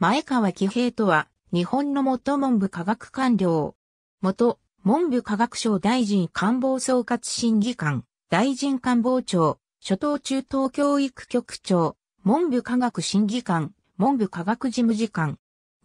前川喜平とは、日本の元文部科学官僚。元、文部科学省大臣官房総括審議官、大臣官房長、初等中等教育局長、文部科学審議官、文部科学事務次官。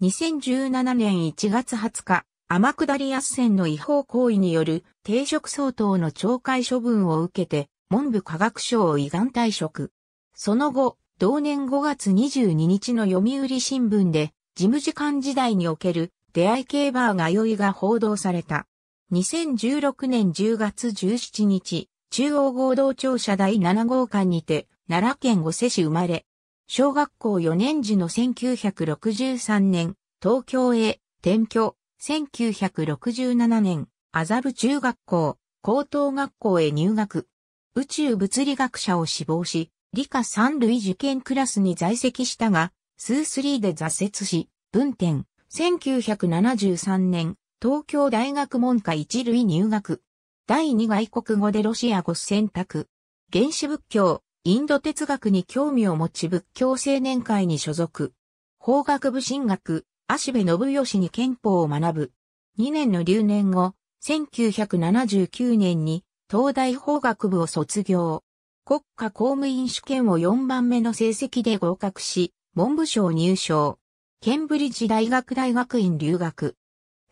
2017年1月20日、天下り圧線の違法行為による停職相当の懲戒処分を受けて、文部科学省を依願退職。その後、同年5月22日の読売新聞で、事務次官時代における出会い系バーが酔いが報道された。2016年10月17日、中央合同庁舎第7号館にて、奈良県御瀬市生まれ、小学校4年時の1963年、東京へ転居、1967年、麻布中学校、高等学校へ入学、宇宙物理学者を志望し、理科三類受験クラスに在籍したが、数3で挫折し、文転、1973年、東京大学文科一類入学。第二外国語でロシア語選択。原始仏教、インド哲学に興味を持ち仏教青年会に所属。法学部進学、足部信義に憲法を学ぶ。2年の留年後、1979年に東大法学部を卒業。国家公務員試験を4番目の成績で合格し、文部省入省。ケンブリッジ大学大学院留学。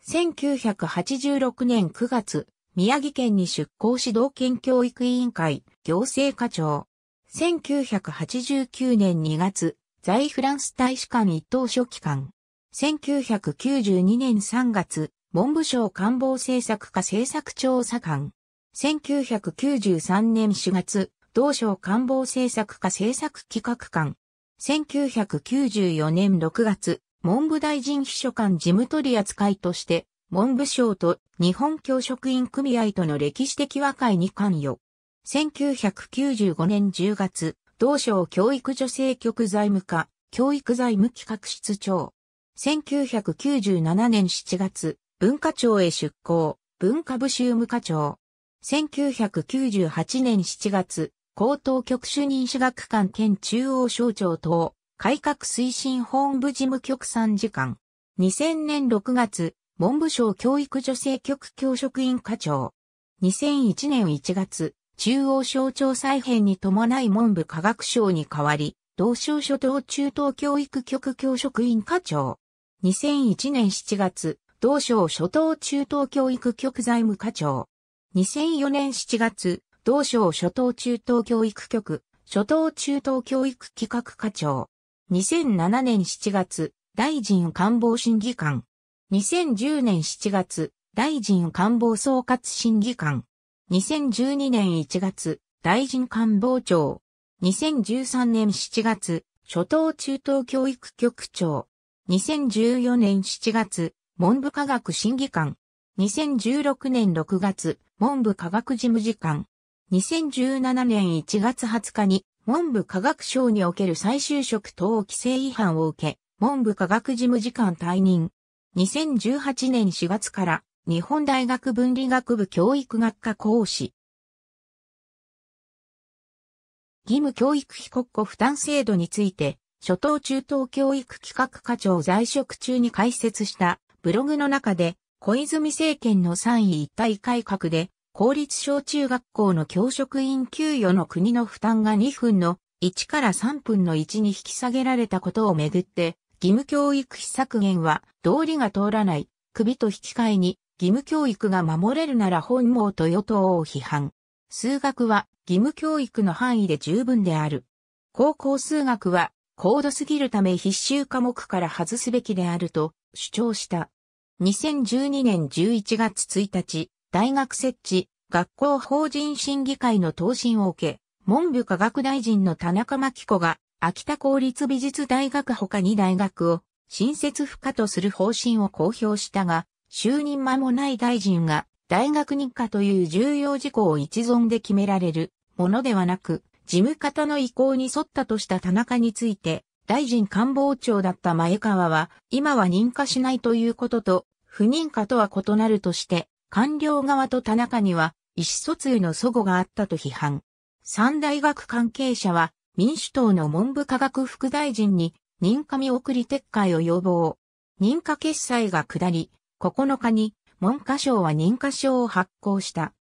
1986年9月、宮城県に出向指導権教育委員会、行政課長。1989年2月、在フランス大使館一等書記官。1992年3月、文部省官房政策課政策調査官。1993年4月、同省官房政策課政策企画官。1994年6月、文部大臣秘書官事務取扱いとして、文部省と日本教職員組合との歴史的和解に関与。1995年10月、同省教育女性局財務課、教育財務企画室長。1997年7月、文化庁へ出向、文化部宗務課長。1998年7月、高等局主任私学館兼中央省庁等、改革推進本部事務局参事官。2000年6月、文部省教育女性局教職員課長。2001年1月、中央省庁再編に伴い文部科学省に代わり、同省初等中等教育局教職員課長。2001年7月、同省初等中等教育局財務課長。2004年7月、同省初等中等教育局、初等中等教育企画課長。2007年7月、大臣官房審議官。2010年7月、大臣官房総括審議官。2012年1月、大臣官房長。2013年7月、初等中等教育局長。2014年7月、文部科学審議官。2016年6月、文部科学事務次官。2017年1月20日に文部科学省における再就職等規制違反を受け、文部科学事務次官退任。2018年4月から日本大学文理学部教育学科講師。義務教育非国庫負担制度について、初等中等教育企画課長在職中に開設したブログの中で、小泉政権の三位一体改革で公立小中学校の教職員給与の国の負担が2分の1から3分の1に引き下げられたことをめぐって、義務教育費削減は道理が通らない、首と引き換えに義務教育が守れるなら本望と与党を批判。数学は義務教育の範囲で十分である。高校数学は高度すぎるため必修科目から外すべきであると主張した。2012年11月1日、大学設置学校法人審議会の答申を受け、文部科学大臣の田中真紀子が、秋田公立美術大学他に大学を新設不可とする方針を公表したが、就任間もない大臣が大学認可という重要事項を一存で決められるものではなく、事務方の意向に沿ったとした田中について、大臣官房長だった前川は、今は認可しないということと、不認可とは異なるとして、官僚側と田中には、意思疎通の祖語があったと批判。三大学関係者は民主党の文部科学副大臣に認可見送り撤回を要望。認可決裁が下り、9日に文科省は認可証を発行した。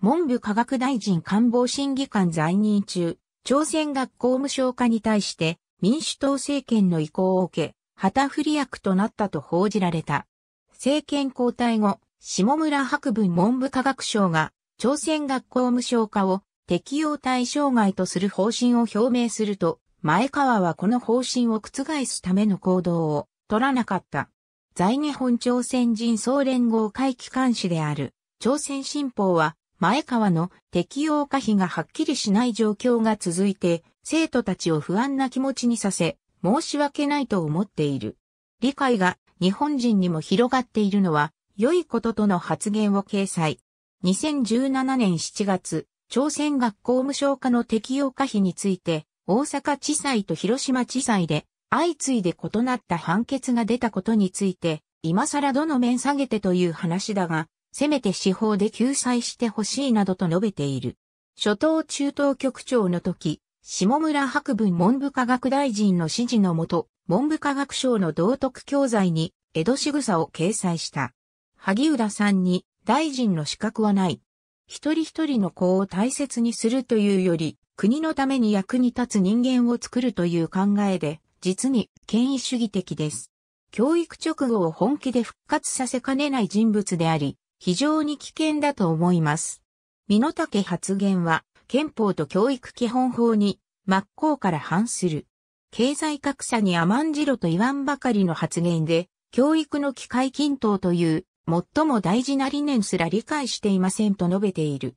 文部科学大臣官房審議官在任中、朝鮮学校無償化に対して民主党政権の意向を受け、旗振り役となったと報じられた。政権交代後、下村博文文部科学省が朝鮮学校無償化を適用対象外とする方針を表明すると、前川はこの方針を覆すための行動を取らなかった。在日本朝鮮人総連合会機関紙である朝鮮新報は前川の適用可否がはっきりしない状況が続いて生徒たちを不安な気持ちにさせ申し訳ないと思っている。理解が日本人にも広がっているのは良いこととの発言を掲載。2017年7月、朝鮮学校無償化の適用可否について、大阪地裁と広島地裁で、相次いで異なった判決が出たことについて、今更どの面下げてという話だが、せめて司法で救済してほしいなどと述べている。初等中等局長の時、下村博文文部科学大臣の指示のもと、文部科学省の道徳教材に、江戸仕草を掲載した。萩生田さんに、大臣の資格はない。一人一人の子を大切にするというより、国のために役に立つ人間を作るという考えで、実に権威主義的です。教育直後を本気で復活させかねない人物であり、非常に危険だと思います。身の丈発言は、憲法と教育基本法に真っ向から反する。経済格差に甘んじろと言わんばかりの発言で、教育の機会均等という最も大事な理念すら理解していませんと述べている。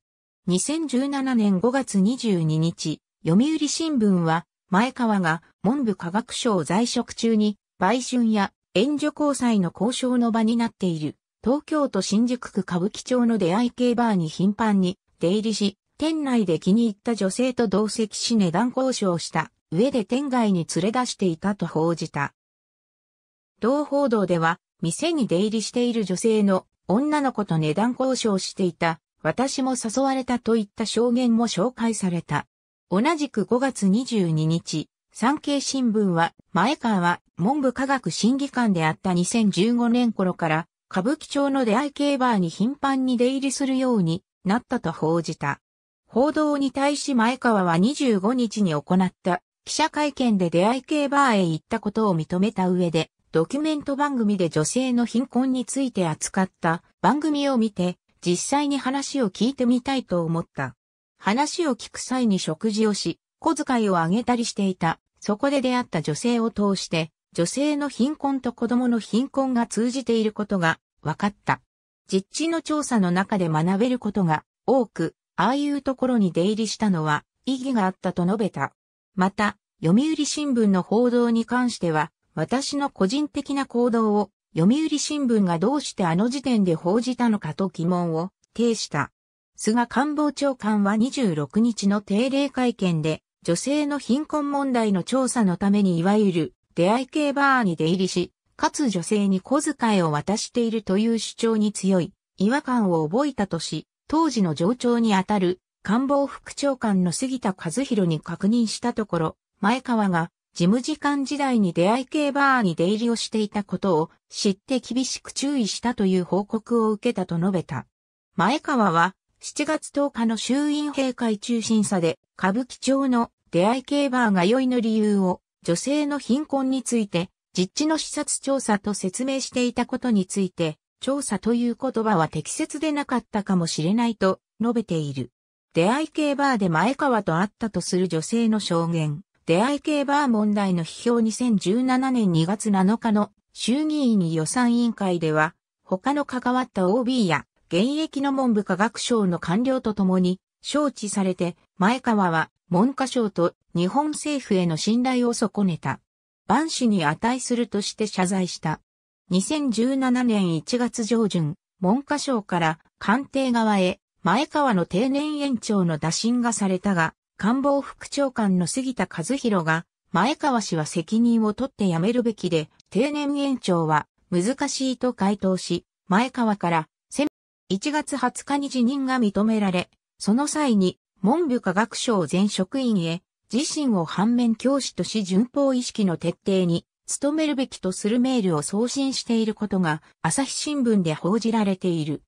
2017年5月22日、読売新聞は、前川が文部科学省在職中に、売春や援助交際の交渉の場になっている、東京都新宿区歌舞伎町の出会い系バーに頻繁に出入りし、店内で気に入った女性と同席し値段交渉した上で店外に連れ出していたと報じた。同報道では、店に出入りしている女性の女の子と値段交渉していた、私も誘われたといった証言も紹介された。同じく5月22日、産経新聞は、前川は文部科学審議官であった2015年頃から、歌舞伎町の出会い系バーに頻繁に出入りするようになったと報じた。報道に対し前川は25日に行った記者会見で出会い系バーへ行ったことを認めた上で、ドキュメント番組で女性の貧困について扱った番組を見て、実際に話を聞いてみたいと思った。話を聞く際に食事をし、小遣いをあげたりしていた。そこで出会った女性を通して、女性の貧困と子供の貧困が通じていることが分かった。実地の調査の中で学べることが多く、ああいうところに出入りしたのは意義があったと述べた。また、読売新聞の報道に関しては、私の個人的な行動を読売新聞がどうしてあの時点で報じたのかと疑問を呈した。菅官房長官は26日の定例会見で、女性の貧困問題の調査のためにいわゆる出会い系バーに出入りし、かつ女性に小遣いを渡しているという主張に強い違和感を覚えたとし、当時の上長にあたる官房副長官の杉田和弘に確認したところ、前川が事務次官時代に出会い系バーに出入りをしていたことを知って厳しく注意したという報告を受けたと述べた。前川は7月10日の衆院閉会中審査で歌舞伎町の出会い系バーが良いの理由を女性の貧困について実地の視察調査と説明していたことについて調査という言葉は適切でなかったかもしれないと述べている。出会い系バーで前川と会ったとする女性の証言。出会い系バー問題の批評2017年2月7日の衆議院予算委員会では、他の関わった OB や現役の文部科学省の官僚と共に招致されて、前川は文科省と日本政府への信頼を損ねた。万死に値するとして謝罪した。2017年1月上旬、文科省から官邸側へ前川の定年延長の打診がされたが、官房副長官の杉田和弘が、前川氏は責任を取って辞めるべきで、定年延長は難しいと回答し、前川から、1月20日に辞任が認められ、その際に、文部科学省全職員へ、自身を反面教師とし順法意識の徹底に、努めるべきとするメールを送信していることが、朝日新聞で報じられている。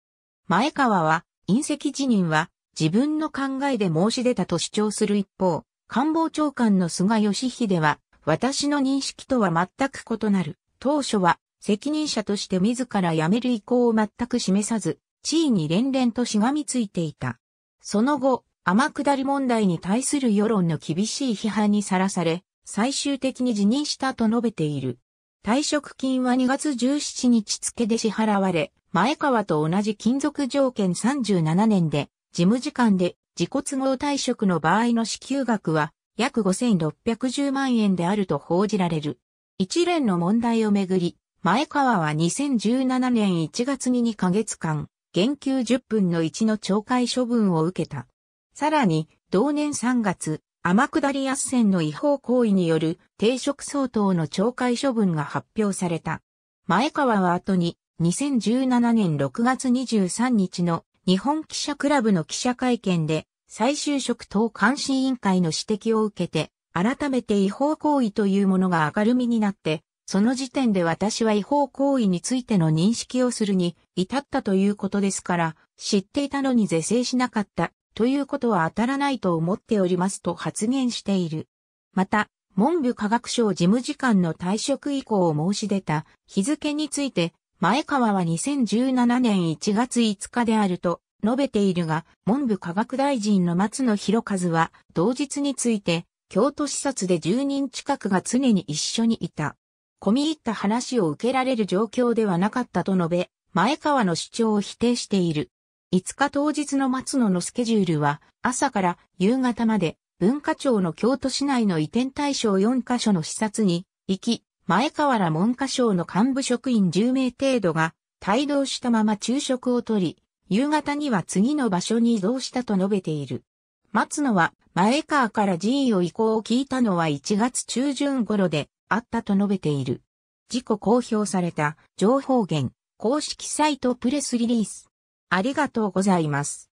前川は、隕石辞任は、自分の考えで申し出たと主張する一方、官房長官の菅義偉は、私の認識とは全く異なる。当初は、責任者として自ら辞める意向を全く示さず、地位に連々としがみついていた。その後、天下り問題に対する世論の厳しい批判にさらされ、最終的に辞任したと述べている。退職金は2月17日付で支払われ、前川と同じ金属条件37年で事務時間で自己都合退職の場合の支給額は約5610万円であると報じられる。一連の問題をめぐり、前川は2017年1月に2ヶ月間、減給10分の1の懲戒処分を受けた。さらに、同年3月、天下り斡旋の違法行為による定職相当の懲戒処分が発表された。前川は後に2017年6月23日の日本記者クラブの記者会見で、再就職等監視委員会の指摘を受けて、改めて違法行為というものが明るみになって、その時点で私は違法行為についての認識をするに至ったということですから、知っていたのに是正しなかったということは当たらないと思っておりますと発言している。また、文部科学省事務次官の退職以降を申し出た日付について前川は2017年1月5日であると述べているが、文部科学大臣の松野博一は、同日について、京都視察で10人近くが常に一緒にいた。込み入った話を受けられる状況ではなかったと述べ、前川の主張を否定している。5日当日の松野のスケジュールは、朝から夕方まで、文化庁の京都市内の移転対象4カ所の視察に、行き、前川ら文科省の幹部職員10名程度が、帯同したまま昼食をとり、夕方には次の場所に移動したと述べている。松野は、前川から辞意を移行を聞いたのは1月中旬頃であったと述べている。事故公表された情報源、公式サイトプレスリリース。ありがとうございます。